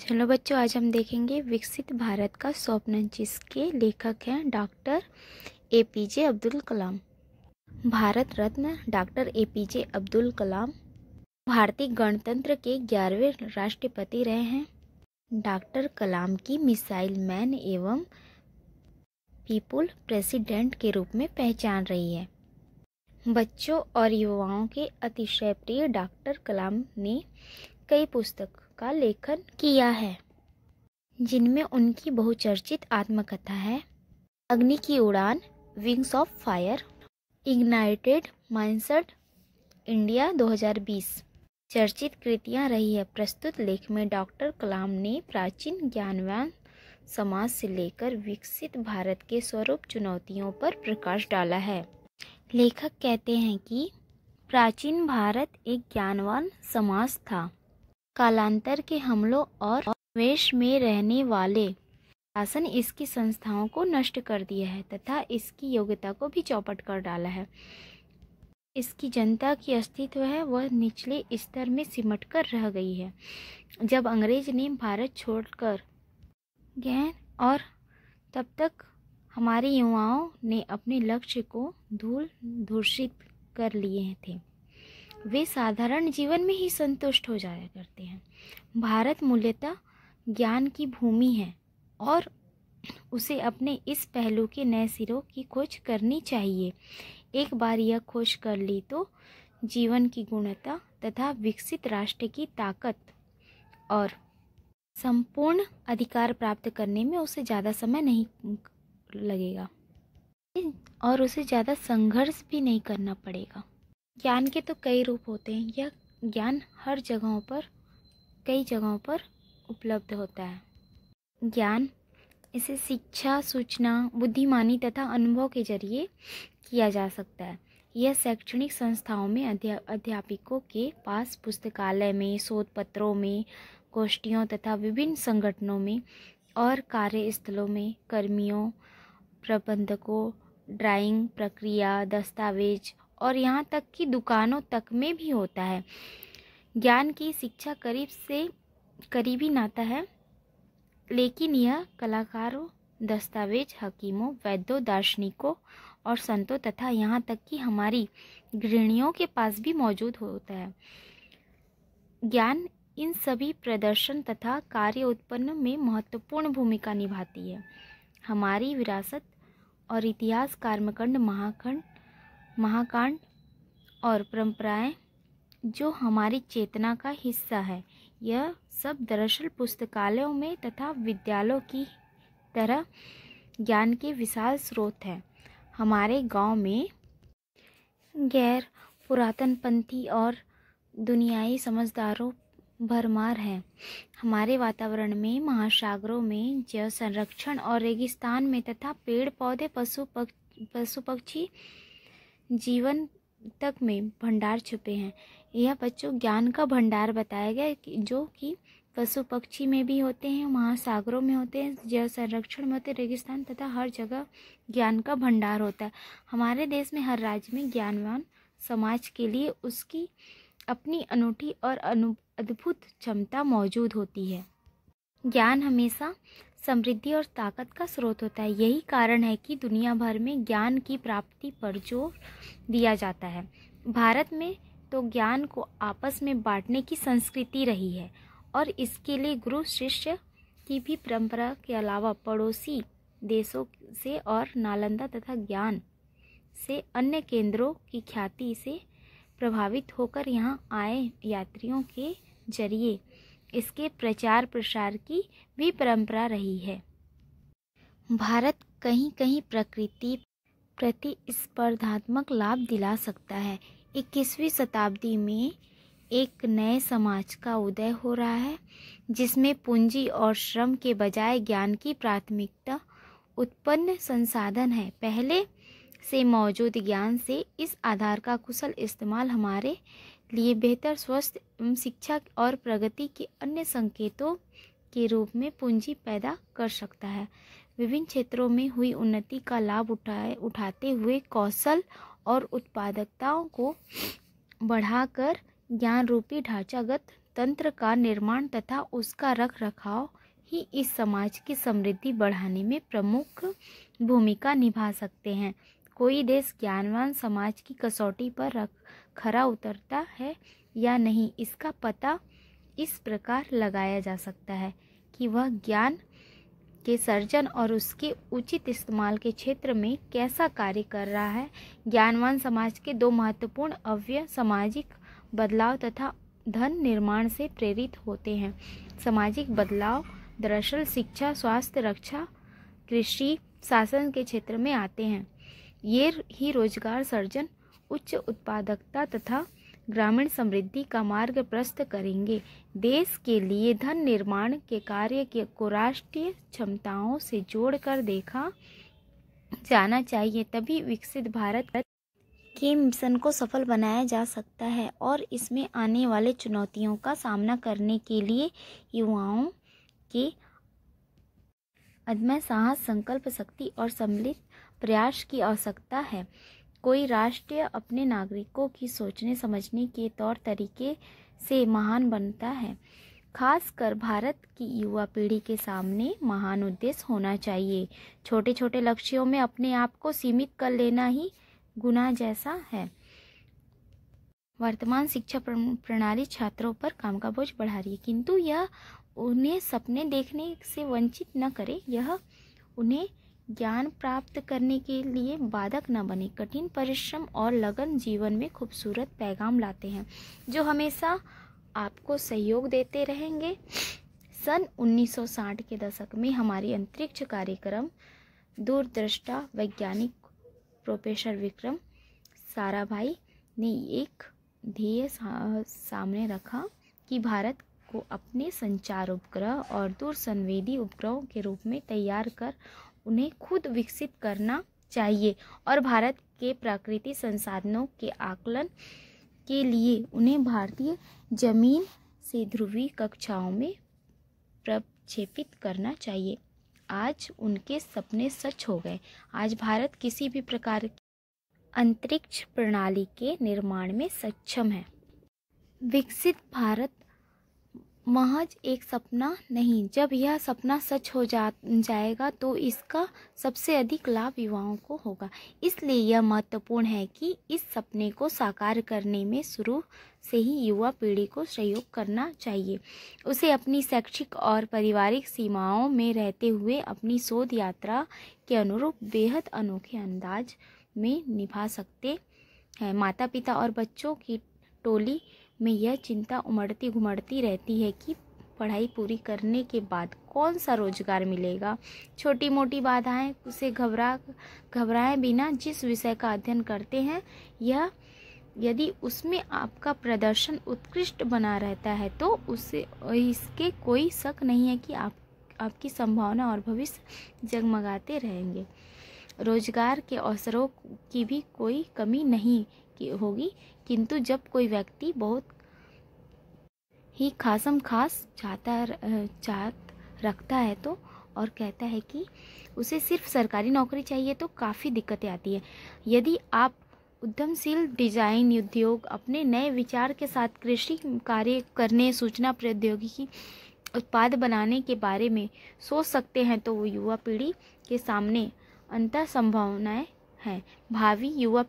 चलो बच्चों आज हम देखेंगे विकसित भारत का स्वप्न जिसके लेखक हैं doctor A P J Abdul Kalam Bharat Ratna doctor A P J Abdul Kalam भारतीय गणतंत्र के ग्यारहवें राष्ट्रपति रहे हैं डॉक्टर कलाम की मिसाइल मैन एवं पीपुल प्रेसिडेंट के रूप में पहचान रही है बच्चों और युवाओं के अतिशय प्रिय डॉक्टर कलाम ने कई पुस्तक का लेखन किया है जिनमें उनकी बहुचर्चित आत्मकथा है Agni ki Udaan wings of fire ignited माइंसट इंडिया 2020 चर्चित कृतियां रही है प्रस्तुत लेख में डॉक्टर कलाम ने प्राचीन ज्ञानवान समाज से लेकर विकसित भारत के स्वरूप चुनौतियों पर प्रकाश डाला है लेखक कहते हैं कि प्राचीन भारत एक ज्ञानवान समाज था कालांतर के हमलों और वेश में रहने वाले शासन इसकी संस्थाओं को नष्ट कर दिया है तथा इसकी योग्यता को भी चौपट कर डाला है इसकी जनता की अस्तित्व है वह निचले स्तर में सिमट कर रह गई है जब अंग्रेज ने भारत छोड़कर गए और तब तक हमारे युवाओं ने अपने लक्ष्य को धूल धूषित कर लिए थे वे साधारण जीवन में ही संतुष्ट हो जाया करते हैं भारत मूल्यतः ज्ञान की भूमि है और उसे अपने इस पहलू के नए सिरों की खोज करनी चाहिए एक बार यह खोज कर ली तो जीवन की गुणवत्ता तथा विकसित राष्ट्र की ताकत और संपूर्ण अधिकार प्राप्त करने में उसे ज़्यादा समय नहीं लगेगा और उसे ज़्यादा संघर्ष भी नहीं करना पड़ेगा ज्ञान के तो कई रूप होते हैं यह ज्ञान हर जगहों पर कई जगहों पर उपलब्ध होता है ज्ञान इसे शिक्षा सूचना बुद्धिमानी तथा अनुभव के जरिए किया जा सकता है यह शैक्षणिक संस्थाओं में अध्या अध्यापकों के पास पुस्तकालय में शोध पत्रों में गोष्ठियों तथा विभिन्न संगठनों में और कार्यस्थलों में कर्मियों प्रबंधकों ड्राइंग प्रक्रिया दस्तावेज और यहाँ तक कि दुकानों तक में भी होता है ज्ञान की शिक्षा करीब से करीबी नाता है लेकिन यह कलाकारों दस्तावेज हकीमों वैद्यों दार्शनिकों और संतों तथा यहाँ तक कि हमारी गृहणियों के पास भी मौजूद होता है ज्ञान इन सभी प्रदर्शन तथा कार्य उत्पन्न में महत्वपूर्ण भूमिका निभाती है हमारी विरासत और इतिहास कार्मकंड महाखंड महाकांड और परंपराएं जो हमारी चेतना का हिस्सा है यह सब दरअसल पुस्तकालयों में तथा विद्यालयों की तरह ज्ञान के विशाल स्रोत हैं हमारे गांव में गैर पुरातनपंथी और दुनियाई समझदारों भरमार हैं हमारे वातावरण में महासागरों में जल संरक्षण और रेगिस्तान में तथा पेड़ पौधे पशु पक्ष पशु पक्षी जीवन तक में भंडार छुपे हैं यह बच्चों ज्ञान का भंडार बताया गया कि जो कि पशु पक्षी में भी होते हैं महासागरों में होते हैं जल संरक्षण मध्य रेगिस्तान तथा हर जगह ज्ञान का भंडार होता है हमारे देश में हर राज्य में ज्ञानवान समाज के लिए उसकी अपनी अनूठी और अनु अद्भुत क्षमता मौजूद होती है ज्ञान हमेशा समृद्धि और ताकत का स्रोत होता है यही कारण है कि दुनिया भर में ज्ञान की प्राप्ति पर जोर दिया जाता है भारत में तो ज्ञान को आपस में बांटने की संस्कृति रही है और इसके लिए गुरु शिष्य की भी परंपरा के अलावा पड़ोसी देशों से और नालंदा तथा ज्ञान से अन्य केंद्रों की ख्याति से प्रभावित होकर यहाँ आए यात्रियों के जरिए इसके प्रचार प्रसार की भी परंपरा रही है भारत कहीं कहीं प्रकृति प्रति स्पर्धात्मक लाभ दिला सकता है इक्कीसवीं शताब्दी में एक नए समाज का उदय हो रहा है जिसमें पूंजी और श्रम के बजाय ज्ञान की प्राथमिकता उत्पन्न संसाधन है पहले से मौजूद ज्ञान से इस आधार का कुशल इस्तेमाल हमारे लिए बेहतर स्वस्थ एवं शिक्षा और प्रगति के अन्य संकेतों के रूप में पूंजी पैदा कर सकता है विभिन्न क्षेत्रों में हुई उन्नति का लाभ उठाए उठाते हुए कौशल और उत्पादकताओं को बढ़ाकर ज्ञान रूपी ढांचागत तंत्र का निर्माण तथा उसका रख रखाव ही इस समाज की समृद्धि बढ़ाने में प्रमुख भूमिका निभा सकते हैं कोई देश ज्ञानवान समाज की कसौटी पर रख खरा उतरता है या नहीं इसका पता इस प्रकार लगाया जा सकता है कि वह ज्ञान के सर्जन और उसके उचित इस्तेमाल के क्षेत्र में कैसा कार्य कर रहा है ज्ञानवान समाज के दो महत्वपूर्ण अव्यय सामाजिक बदलाव तथा धन निर्माण से प्रेरित होते हैं सामाजिक बदलाव दरअसल शिक्षा स्वास्थ्य रक्षा कृषि शासन के क्षेत्र में आते हैं ये ही रोजगार सर्जन उच्च उत्पादकता तथा ग्रामीण समृद्धि का मार्ग प्रस्त करेंगे देश के लिए धन निर्माण के कार्य के को राष्ट्रीय क्षमताओं से जोड़कर देखा जाना चाहिए तभी विकसित भारत के मिशन को सफल बनाया जा सकता है और इसमें आने वाले चुनौतियों का सामना करने के लिए युवाओं के अदम्य साहस संकल्प शक्ति और सम्मिलित प्रयास की आवश्यकता है कोई राष्ट्र अपने नागरिकों की सोचने समझने के तौर तरीके से महान बनता है खासकर भारत की युवा पीढ़ी के सामने महान उद्देश्य होना चाहिए छोटे छोटे लक्ष्यों में अपने आप को सीमित कर लेना ही गुना जैसा है वर्तमान शिक्षा प्रणाली छात्रों पर काम का बोझ बढ़ा रही है किंतु यह उन्हें सपने देखने से वंचित न करे यह उन्हें ज्ञान प्राप्त करने के लिए बाधक न बने कठिन परिश्रम और लगन जीवन में खूबसूरत पैगाम लाते हैं जो हमेशा आपको सहयोग देते रहेंगे सन 1960 के दशक में हमारी अंतरिक्ष कार्यक्रम दूरदृष्टा वैज्ञानिक प्रोफेसर विक्रम साराभाई ने एक ध्येय सामने रखा कि भारत को अपने संचार उपग्रह और दूरसंवेदी उपग्रहों के रूप में तैयार कर उन्हें खुद विकसित करना चाहिए और भारत के प्राकृतिक संसाधनों के आकलन के लिए उन्हें भारतीय जमीन से ध्रुवीय कक्षाओं में प्रक्षेपित करना चाहिए आज उनके सपने सच हो गए आज भारत किसी भी प्रकार की अंतरिक्ष प्रणाली के निर्माण में सक्षम है विकसित भारत महज एक सपना नहीं जब यह सपना सच हो जा जाएगा तो इसका सबसे अधिक लाभ युवाओं को होगा इसलिए यह महत्वपूर्ण है कि इस सपने को साकार करने में शुरू से ही युवा पीढ़ी को सहयोग करना चाहिए उसे अपनी शैक्षिक और पारिवारिक सीमाओं में रहते हुए अपनी शोध यात्रा के अनुरूप बेहद अनोखे अंदाज में निभा सकते हैं माता पिता और बच्चों की टोली में यह चिंता उमड़ती घुमड़ती रहती है कि पढ़ाई पूरी करने के बाद कौन सा रोजगार मिलेगा छोटी मोटी बाधाएं उसे घबरा घबराए बिना जिस विषय का अध्ययन करते हैं यह यदि उसमें आपका प्रदर्शन उत्कृष्ट बना रहता है तो उसे इसके कोई शक नहीं है कि आप आपकी संभावना और भविष्य जगमगाते रहेंगे रोजगार के अवसरों की भी कोई कमी नहीं होगी किंतु जब कोई व्यक्ति बहुत ही खासम खास चाहता चाहत रखता है तो और कहता है कि उसे सिर्फ सरकारी नौकरी चाहिए तो काफ़ी दिक्कतें आती है यदि आप उद्यमशील डिजाइन उद्योग अपने नए विचार के साथ कृषि कार्य करने सूचना प्रौद्योगिकी उत्पाद बनाने के बारे में सोच सकते हैं तो वो युवा पीढ़ी के सामने अंतर संभावनाएं हैं भावी युवा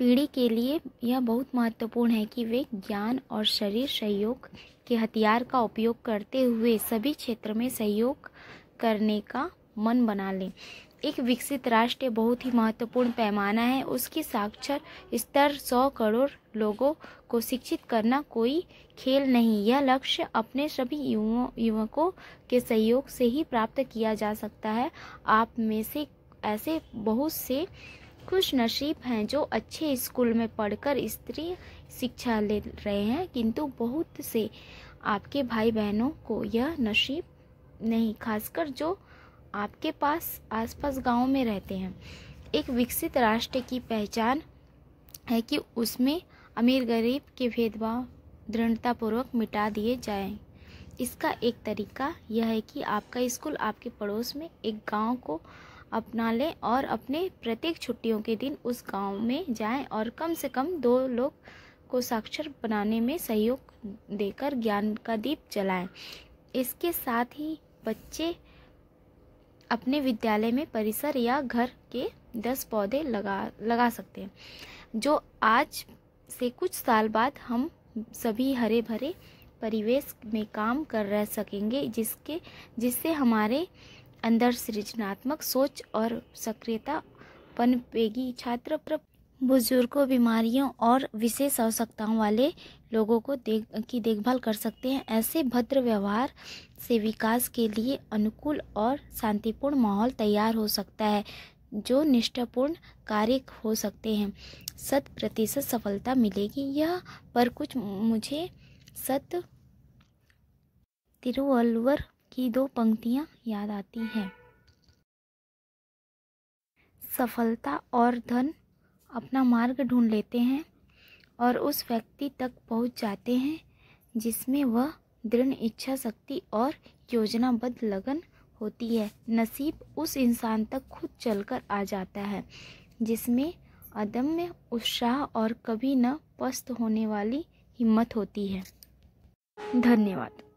पीढ़ी के लिए यह बहुत महत्वपूर्ण है कि वे ज्ञान और शरीर सहयोग के हथियार का उपयोग करते हुए सभी क्षेत्र में सहयोग करने का मन बना लें एक विकसित राष्ट्र बहुत ही महत्वपूर्ण पैमाना है उसकी साक्षर स्तर सौ करोड़ लोगों को शिक्षित करना कोई खेल नहीं यह लक्ष्य अपने सभी युवकों के सहयोग से ही प्राप्त किया जा सकता है आप में से ऐसे बहुत से नसीब हैं जो अच्छे स्कूल में पढ़कर स्त्री शिक्षा ले रहे हैं किंतु बहुत से आपके भाई बहनों को यह नसीब नहीं खासकर जो आपके पास आसपास गांव में रहते हैं एक विकसित राष्ट्र की पहचान है कि उसमें अमीर गरीब के भेदभाव दृढ़तापूर्वक मिटा दिए जाएं इसका एक तरीका यह है कि आपका स्कूल आपके पड़ोस में एक गांव को अपना लें और अपने प्रत्येक छुट्टियों के दिन उस गांव में जाएं और कम से कम दो लोग को साक्षर बनाने में सहयोग देकर ज्ञान का दीप जलाएं इसके साथ ही बच्चे अपने विद्यालय में परिसर या घर के दस पौधे लगा लगा सकते हैं जो आज से कुछ साल बाद हम सभी हरे भरे परिवेश में काम कर रह सकेंगे जिसके जिससे हमारे अंदर सृजनात्मक सोच और सक्रियता पनपेगी छात्र बुजुर्गों बीमारियों और विशेष आवश्यकताओं वाले लोगों को देख की देखभाल कर सकते हैं ऐसे भद्र व्यवहार से विकास के लिए अनुकूल और शांतिपूर्ण माहौल तैयार हो सकता है जो निष्ठापूर्ण कार्य हो सकते हैं शत प्रतिशत सफलता मिलेगी यह पर कुछ मुझे सत तिरुवल्लुवर की दो पंक्तियाँ याद आती हैं सफलता और धन अपना मार्ग ढूंढ लेते हैं और उस व्यक्ति तक पहुंच जाते हैं जिसमें वह दृढ़ इच्छा शक्ति और योजनाबद्ध लगन होती है नसीब उस इंसान तक खुद चलकर आ जाता है जिसमें अदम्य उत्साह और कभी न पस्त होने वाली हिम्मत होती है धन्यवाद